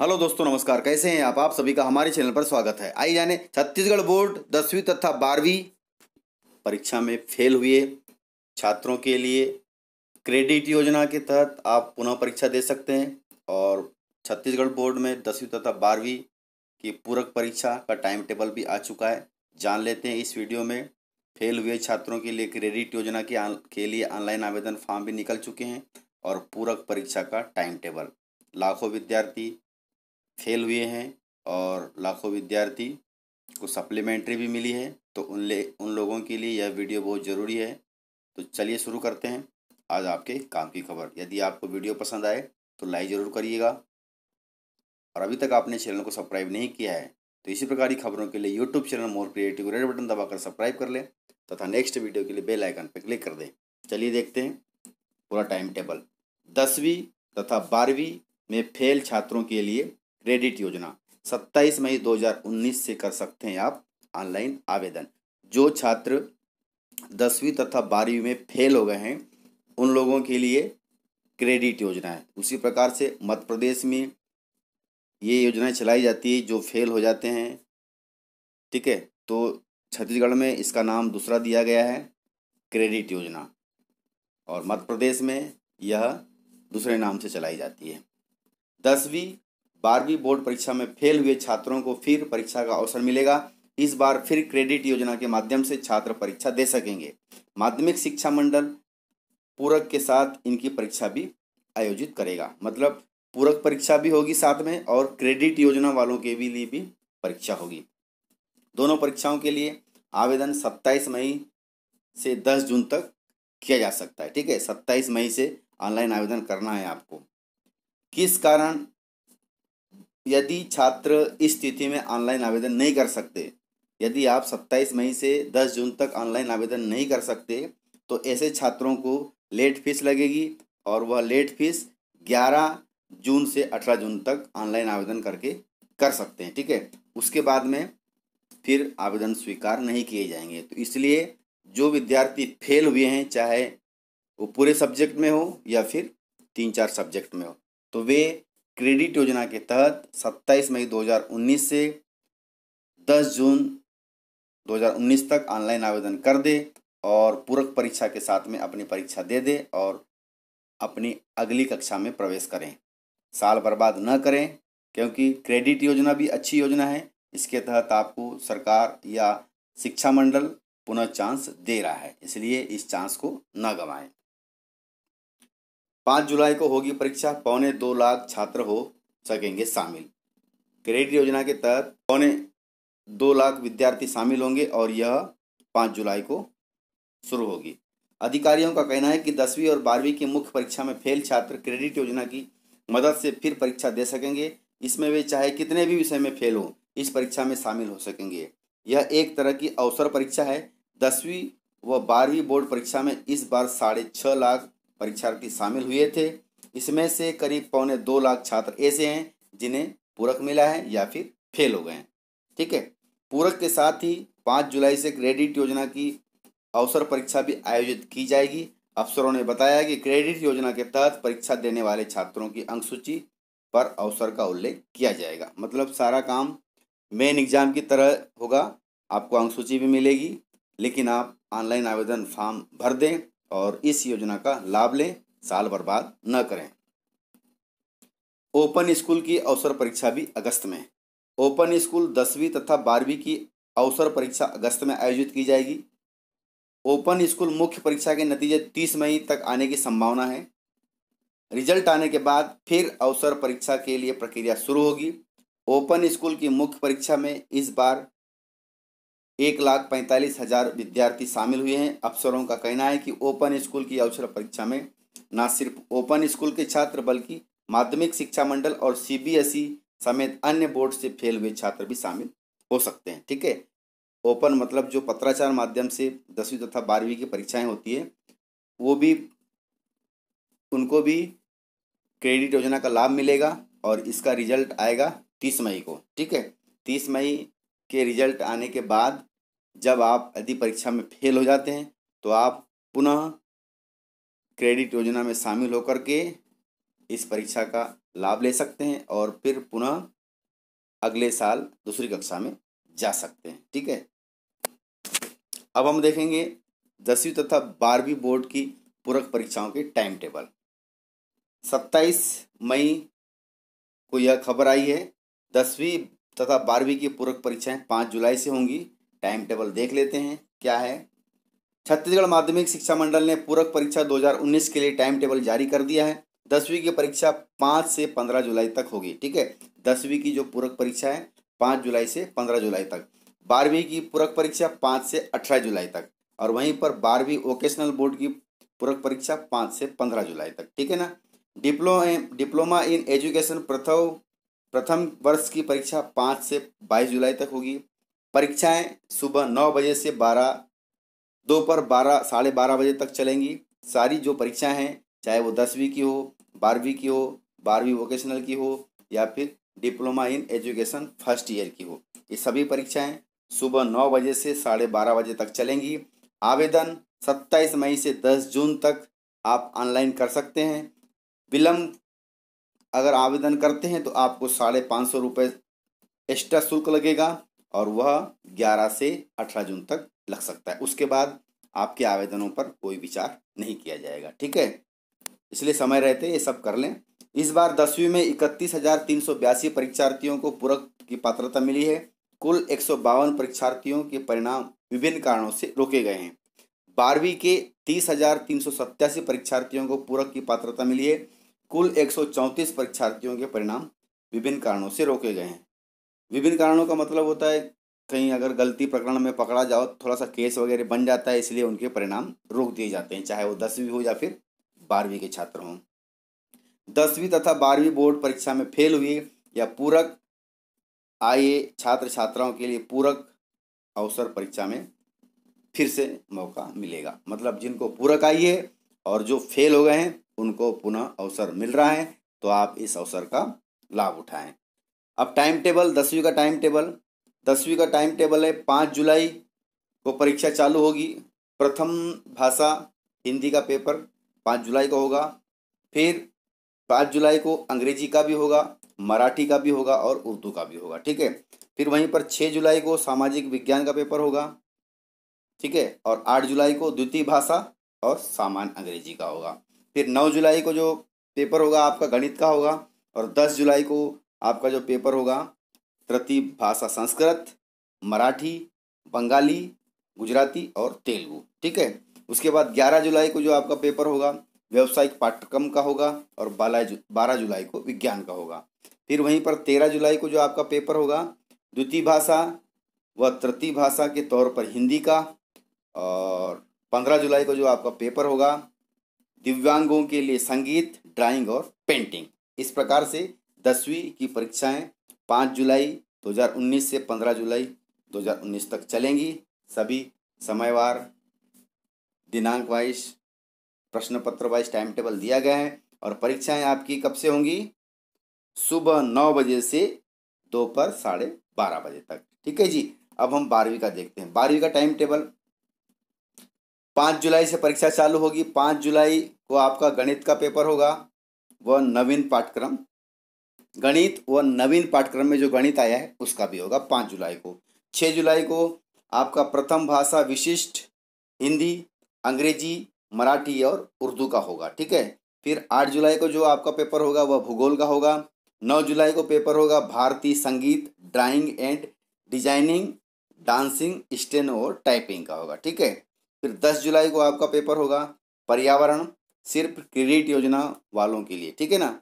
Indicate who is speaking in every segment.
Speaker 1: hello दोस्तों नमस्कार कैसे हैं आप आप सभी का हमारे चैनल पर स्वागत है आई जाने छत्तीसगढ़ बोर्ड दसवीं तथा बारहवीं परीक्षा में फेल हुए छात्रों के लिए क्रेडिट योजना के तहत आप पुनः परीक्षा दे सकते हैं और छत्तीसगढ़ बोर्ड में दसवीं तथा बारहवीं की पूरक परीक्षा का टाइम टेबल भी आ चुका है जान लेते हैं इस वीडियो में फेल हुए छात्रों के लिए क्रेडिट योजना के के लिए ऑनलाइन आवेदन फॉर्म भी निकल चुके हैं और पूरक परीक्षा का टाइम टेबल लाखों विद्यार्थी फेल हुए हैं और लाखों विद्यार्थी को सप्लीमेंट्री भी मिली है तो उन ले उन लोगों के लिए यह वीडियो बहुत ज़रूरी है तो चलिए शुरू करते हैं आज आपके काम की खबर यदि आपको वीडियो पसंद आए तो लाइक ज़रूर करिएगा और अभी तक आपने चैनल को सब्सक्राइब नहीं किया है तो इसी प्रकार की खबरों के लिए YouTube channel more creative red button दबाकर सब्सक्राइब कर लें तथा नेक्स्ट वीडियो के लिए बेल आइकन पर क्लिक कर दें चलिए देखते हैं पूरा टाइम टेबल दसवीं तथा बारहवीं में फेल छात्रों के लिए क्रेडिट योजना 27 मई 2019 से कर सकते हैं आप ऑनलाइन आवेदन जो छात्र दसवीं तथा बारहवीं में फेल हो गए हैं उन लोगों के लिए क्रेडिट योजना है उसी प्रकार से मध्य प्रदेश में ये योजनाएं चलाई जाती है जो फेल हो जाते हैं ठीक है तो छत्तीसगढ़ में इसका नाम दूसरा दिया गया है क्रेडिट योजना और मध्य प्रदेश में यह दूसरे नाम से चलाई जाती है दसवीं बारहवीं बोर्ड परीक्षा में फेल हुए छात्रों को फिर परीक्षा का अवसर मिलेगा इस बार फिर क्रेडिट योजना के माध्यम से छात्र परीक्षा दे सकेंगे माध्यमिक शिक्षा मंडल पूरक के साथ इनकी परीक्षा भी आयोजित करेगा मतलब पूरक परीक्षा भी होगी साथ में और क्रेडिट योजना वालों के भी लिए भी परीक्षा होगी दोनों परीक्षाओं के लिए आवेदन 27 मई से 10 जून तक किया जा सकता है ठीक है 27 मई से ऑनलाइन आवेदन करना है आपको किस कारण यदि छात्र इस तिथि में ऑनलाइन आवेदन नहीं कर सकते यदि आप 27 मई से 10 जून तक ऑनलाइन आवेदन नहीं कर सकते तो ऐसे छात्रों को लेट फीस लगेगी और वह लेट फीस 11 जून से 18 जून तक ऑनलाइन आवेदन करके कर सकते हैं ठीक है उसके बाद में फिर आवेदन स्वीकार नहीं किए जाएंगे तो इसलिए जो विद्यार्थी फेल हुए हैं चाहे वो पूरे सब्जेक्ट में हो या फिर तीन चार सब्जेक्ट में हो तो वे क्रेडिट योजना के तहत 27 मई 2019 से 10 जून 2019 तक ऑनलाइन आवेदन कर दे और पूरक परीक्षा के साथ में अपनी परीक्षा दे दे और अपनी अगली कक्षा में प्रवेश करें साल बर्बाद न करें क्योंकि क्रेडिट योजना भी अच्छी योजना है इसके तहत आपको सरकार या शिक्षा मंडल पुनः चांस दे रहा है इसलिए इस चांस को न गवाएं पाँच जुलाई को होगी परीक्षा पौने दो लाख छात्र हो सकेंगे शामिल क्रेडिट योजना के तहत पौने दो लाख विद्यार्थी शामिल होंगे और यह पाँच जुलाई को शुरू होगी अधिकारियों का कहना है कि दसवीं और बारहवीं की मुख्य परीक्षा में फेल छात्र क्रेडिट योजना की मदद से फिर परीक्षा दे सकेंगे इसमें वे चाहे कितने भी विषय में फेल हों इस परीक्षा में शामिल हो सकेंगे यह एक तरह की अवसर परीक्षा है दसवीं व बारहवीं बोर्ड परीक्षा में इस बार साढ़े छः लाख परीक्षार्थी शामिल हुए थे इसमें से करीब पौने दो लाख छात्र ऐसे हैं जिन्हें पूरक मिला है या फिर फेल हो गए हैं ठीक है पूरक के साथ ही पाँच जुलाई से क्रेडिट योजना की अवसर परीक्षा भी आयोजित की जाएगी अफसरों ने बताया कि क्रेडिट योजना के तहत परीक्षा देने वाले छात्रों की अंक सूची पर अवसर का उल्लेख किया जाएगा मतलब सारा काम मेन एग्जाम की तरह होगा आपको अंक सूची भी मिलेगी लेकिन आप ऑनलाइन आवेदन फॉर्म भर दें और इस योजना का लाभ लें साल बर्बाद न करें ओपन स्कूल की अवसर परीक्षा भी अगस्त में ओपन स्कूल दसवीं तथा बारहवीं की अवसर परीक्षा अगस्त में आयोजित की जाएगी ओपन स्कूल मुख्य परीक्षा के नतीजे 30 मई तक आने की संभावना है रिजल्ट आने के बाद फिर अवसर परीक्षा के लिए प्रक्रिया शुरू होगी ओपन स्कूल की मुख्य परीक्षा में इस बार एक लाख पैंतालीस हजार विद्यार्थी शामिल हुए हैं अफसरों का कहना है कि ओपन स्कूल की अवसर परीक्षा में न सिर्फ ओपन स्कूल के छात्र बल्कि माध्यमिक शिक्षा मंडल और सीबीएसई समेत अन्य बोर्ड से फेल हुए छात्र भी शामिल हो सकते हैं ठीक है ओपन मतलब जो पत्राचार माध्यम से दसवीं तथा बारहवीं की परीक्षाएं होती है वो भी उनको भी क्रेडिट योजना का लाभ मिलेगा और इसका रिजल्ट आएगा तीस मई को ठीक है तीस मई के रिजल्ट आने के बाद जब आप यदि परीक्षा में फेल हो जाते हैं तो आप पुनः क्रेडिट योजना में शामिल होकर के इस परीक्षा का लाभ ले सकते हैं और फिर पुनः अगले साल दूसरी कक्षा में जा सकते हैं ठीक है अब हम देखेंगे दसवीं तथा बारहवीं बोर्ड की पूरक परीक्षाओं के टाइम टेबल सत्ताईस मई को यह खबर आई है दसवीं तथा बारहवीं की पूरक परीक्षाएं पाँच जुलाई से होंगी टाइम टेबल देख लेते हैं क्या है छत्तीसगढ़ माध्यमिक शिक्षा मंडल ने पूरक परीक्षा 2019 के लिए टाइम टेबल जारी कर दिया है दसवीं की परीक्षा पाँच से पंद्रह जुलाई तक होगी ठीक है दसवीं की जो पूरक परीक्षा है पाँच जुलाई से पंद्रह जुलाई तक बारहवीं की पूरक परीक्षा पाँच से अठारह जुलाई तक और वहीं पर बारहवीं वोकेशनल बोर्ड की पूरक परीक्षा पाँच से पंद्रह जुलाई तक ठीक है ना डिप्लो डिप्लोमा इन एजुकेशन प्रथम प्रथम वर्ष की परीक्षा पाँच से बाईस जुलाई तक होगी परीक्षाएं सुबह नौ बजे से बारह दोपहर बारह साढ़े बारह बजे तक चलेंगी सारी जो परीक्षाएं हैं चाहे वो दसवीं की हो बारहवीं की हो बारहवीं वोकेशनल की हो या फिर diploma in education first year की हो ये सभी परीक्षाएं सुबह नौ बजे से साढ़े बारह बजे तक चलेंगी आवेदन सत्ताईस मई से दस जून तक आप ऑनलाइन कर सकते हैं विलम्ब अगर आवेदन करते हैं तो आपको साढ़े पाँच सौ रुपये एक्स्ट्रा शुल्क लगेगा और वह ग्यारह से अठारह जून तक लग सकता है उसके बाद आपके आवेदनों पर कोई विचार नहीं किया जाएगा ठीक है इसलिए समय रहते ये सब कर लें इस बार दसवीं में इकतीस हज़ार तीन सौ बयासी परीक्षार्थियों को पूरक की पात्रता मिली है कुल एक सौ बावन परीक्षार्थियों के परिणाम विभिन्न कारणों से रोके गए हैं बारहवीं के तीस हज़ार तीन सौ सत्तासी परीक्षार्थियों को पूरक की पात्रता मिली है कुल 134 परीक्षार्थियों के परिणाम विभिन्न कारणों से रोके गए हैं विभिन्न कारणों का मतलब होता है कहीं अगर गलती प्रकरण में पकड़ा जाओ थोड़ा सा केस वगैरह बन जाता है इसलिए उनके परिणाम रोक दिए जाते हैं चाहे वो दसवीं हो या फिर बारहवीं के छात्र हों दसवीं तथा बारहवीं बोर्ड परीक्षा में फेल हुए या पूरक आए छात्र छात्राओं के लिए पूरक अवसर परीक्षा में फिर से मौका मिलेगा मतलब जिनको पूरक आई है और जो फेल हो गए हैं उनको पुनः अवसर मिल रहा है तो आप इस अवसर का लाभ उठाएं अब टाइम टेबल दसवीं का टाइम टेबल दसवीं का टाइम टेबल है पाँच जुलाई को परीक्षा चालू होगी प्रथम भाषा हिंदी का पेपर पाँच जुलाई को होगा फिर पाँच जुलाई को अंग्रेजी का भी होगा मराठी का भी होगा और उर्दू का भी होगा ठीक है फिर वहीं पर छः जुलाई को सामाजिक विज्ञान का पेपर होगा ठीक है और आठ जुलाई को द्वितीय भाषा और सामान्य अंग्रेजी का होगा फिर नौ जुलाई को जो पेपर होगा आपका गणित का होगा और दस जुलाई को आपका जो पेपर होगा तृतीय भाषा संस्कृत मराठी बंगाली गुजराती और तेलुगु ठीक है उसके बाद ग्यारह जुलाई को जो आपका पेपर होगा व्यावसायिक पाठ्यक्रम का होगा और बाला जु, बारह जुलाई को विज्ञान का होगा फिर वहीं पर तेरह जुलाई को जो आपका पेपर होगा द्वितीय भाषा व तृतीय भाषा के तौर पर हिंदी का और पंद्रह जुलाई को जो आपका पेपर होगा दिव्यांगों के लिए संगीत ड्राइंग और पेंटिंग इस प्रकार से दसवीं की परीक्षाएं 5 जुलाई 2019 से 15 जुलाई 2019 तक चलेंगी सभी समयवार दिनांक वाइज प्रश्न पत्र वाइज टाइम टेबल दिया गया है और परीक्षाएं आपकी कब से होंगी सुबह नौ बजे से दोपहर साढ़े बारह बजे तक ठीक है जी अब हम बारहवीं का देखते हैं बारहवीं का टाइम टेबल पाँच जुलाई से परीक्षा चालू होगी पाँच जुलाई को आपका गणित का पेपर होगा वह नवीन पाठ्यक्रम गणित व नवीन पाठ्यक्रम में जो गणित आया है उसका भी होगा पाँच जुलाई को छः जुलाई को आपका प्रथम भाषा विशिष्ट हिंदी अंग्रेजी मराठी और उर्दू का होगा ठीक है फिर आठ जुलाई को जो आपका पेपर होगा वह भूगोल का होगा नौ जुलाई को पेपर होगा भारतीय संगीत drawing and designing dancing steno और टाइपिंग का होगा ठीक है फिर 10 जुलाई को आपका पेपर होगा पर्यावरण सिर्फ क्रेडिट योजना वालों के लिए ठीक है ना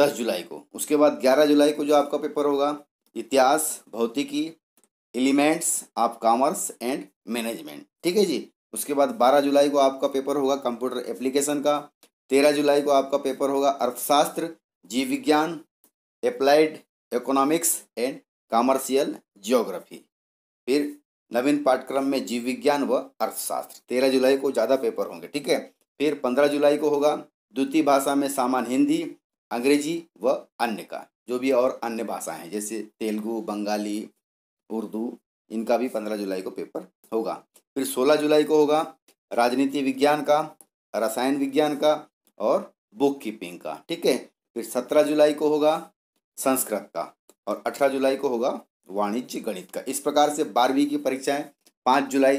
Speaker 1: 10 जुलाई को उसके बाद 11 जुलाई को जो आपका पेपर होगा इतिहास भौतिकी elements of commerce and management ठीक है जी उसके बाद 12 जुलाई को आपका पेपर होगा कंप्यूटर एप्लीकेशन का 13 जुलाई को आपका पेपर होगा अर्थशास्त्र जीव विज्ञान applied economics and commercial geography फिर नवीन पाठ्यक्रम में जीव विज्ञान व अर्थशास्त्र तेरह जुलाई को ज़्यादा पेपर होंगे ठीक है फिर पंद्रह जुलाई को होगा द्वितीय भाषा में सामान हिंदी अंग्रेजी व अन्य का जो भी और अन्य भाषाएं हैं जैसे तेलुगु बंगाली उर्दू इनका भी पंद्रह जुलाई को पेपर होगा फिर सोलह जुलाई को होगा राजनीति विज्ञान का रसायन विज्ञान का और बुक कीपिंग का ठीक है फिर सत्रह जुलाई को होगा संस्कृत का और अठारह जुलाई को होगा वाणिज्य गणित का इस प्रकार से बारहवीं की परीक्षाएं पाँच जुलाई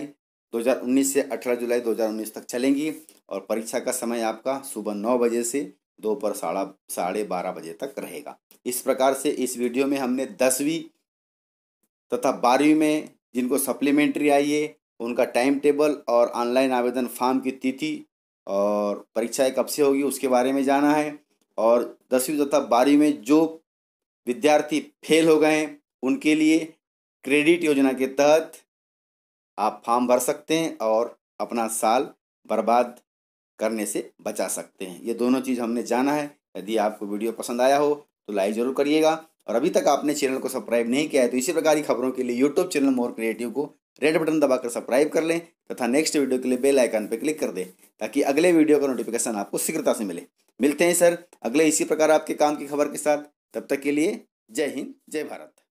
Speaker 1: 2019 से 18 जुलाई 2019 तक चलेंगी और परीक्षा का समय आपका सुबह नौ बजे से दोपहर साढ़ा साढ़े बारह बजे तक रहेगा इस प्रकार से इस वीडियो में हमने दसवीं तथा बारहवीं में जिनको सप्लीमेंट्री आई है उनका टाइम टेबल और ऑनलाइन आवेदन फॉर्म की तिथि और परीक्षाएँ कब से होगी उसके बारे में जाना है और दसवीं तथा बारहवीं में जो विद्यार्थी फेल हो गए हैं उनके लिए क्रेडिट योजना के तहत आप फॉर्म भर सकते हैं और अपना साल बर्बाद करने से बचा सकते हैं ये दोनों चीज़ हमने जाना है यदि आपको वीडियो पसंद आया हो तो लाइक ज़रूर करिएगा और अभी तक आपने चैनल को सब्सक्राइब नहीं किया है तो इसी प्रकार की खबरों के लिए यूट्यूब चैनल मोर क्रिएटिव को रेड बटन दबाकर सब्सक्राइब कर लें तथा नेक्स्ट वीडियो के लिए बेल आइकन पर क्लिक कर दें ताकि अगले वीडियो का नोटिफिकेशन आपको शीघ्रता से मिले मिलते हैं सर अगले इसी प्रकार आपके काम की खबर के साथ तब तक के लिए जय हिंद जय भारत